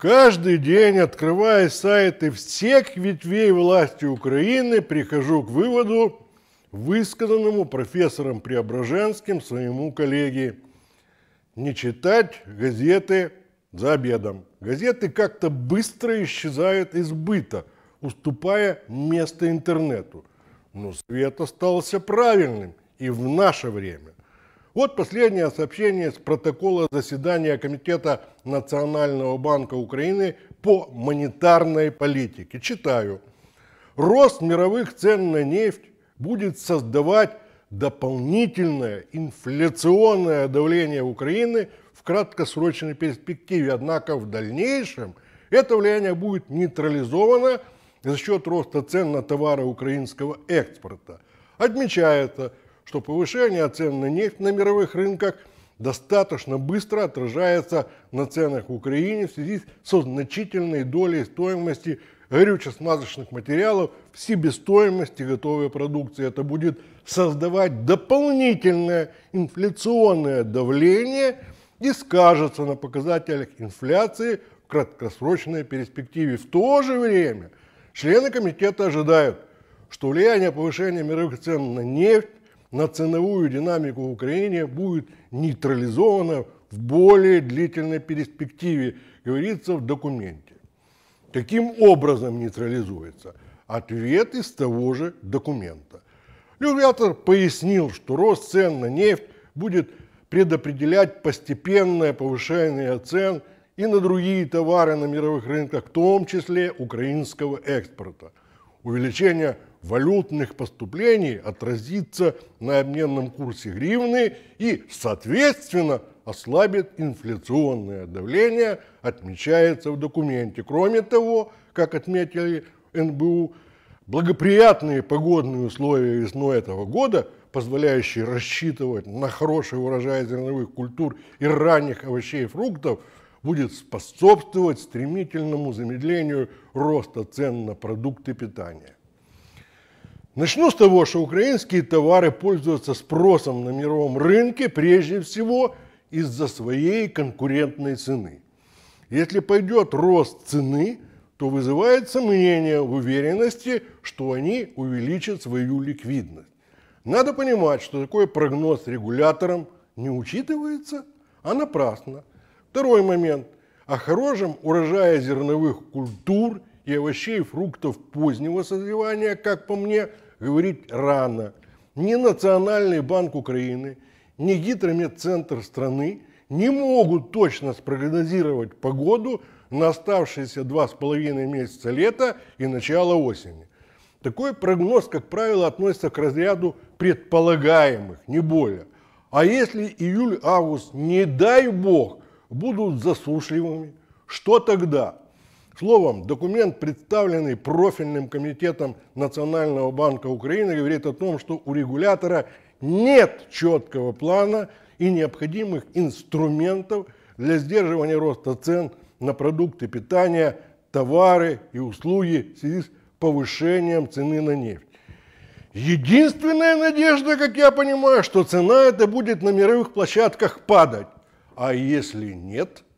Каждый день, открывая сайты всех ветвей власти Украины, прихожу к выводу, высказанному профессором Преображенским своему коллеге, не читать газеты за обедом. Газеты как-то быстро исчезают из быта, уступая место интернету. Но свет остался правильным и в наше время. Вот последнее сообщение с протокола заседания Комитета Национального банка Украины по монетарной политике. Читаю. Рост мировых цен на нефть будет создавать дополнительное инфляционное давление Украины в краткосрочной перспективе. Однако в дальнейшем это влияние будет нейтрализовано за счет роста цен на товары украинского экспорта. Отмечается, что повышение цен на нефть на мировых рынках достаточно быстро отражается на ценах в Украине в связи со значительной долей стоимости горюче-смазочных материалов в себестоимости готовой продукции. Это будет создавать дополнительное инфляционное давление и скажется на показателях инфляции в краткосрочной перспективе. В то же время члены комитета ожидают, что влияние повышения мировых цен на нефть на ценовую динамику в Украине будет нейтрализована в более длительной перспективе, говорится в документе. Каким образом нейтрализуется? Ответ из того же документа. Регулятор пояснил, что рост цен на нефть будет предопределять постепенное повышение цен и на другие товары на мировых рынках, в том числе украинского экспорта. Увеличение валютных поступлений отразится на обменном курсе гривны и, соответственно, ослабит инфляционное давление, отмечается в документе. Кроме того, как отметили НБУ, благоприятные погодные условия весной этого года, позволяющие рассчитывать на хороший урожай зерновых культур и ранних овощей и фруктов, будет способствовать стремительному замедлению роста цен на продукты питания. Начну с того, что украинские товары пользуются спросом на мировом рынке прежде всего из-за своей конкурентной цены. Если пойдет рост цены, то вызывает сомнение в уверенности, что они увеличат свою ликвидность. Надо понимать, что такой прогноз регулятором не учитывается, а напрасно. Второй момент. О хорошем урожае зерновых культур и овощей и фруктов позднего созревания, как по мне, говорить рано. Ни Национальный банк Украины, ни Гидрометцентр страны не могут точно спрогнозировать погоду на оставшиеся два с половиной месяца лета и начало осени. Такой прогноз, как правило, относится к разряду предполагаемых, не более. А если июль-август, не дай бог, будут засушливыми, что тогда? Словом, документ, представленный профильным комитетом Национального банка Украины, говорит о том, что у регулятора нет четкого плана и необходимых инструментов для сдерживания роста цен на продукты питания, товары и услуги в связи с повышением цены на нефть. Единственная надежда, как я понимаю, что цена это будет на мировых площадках падать. А если нет –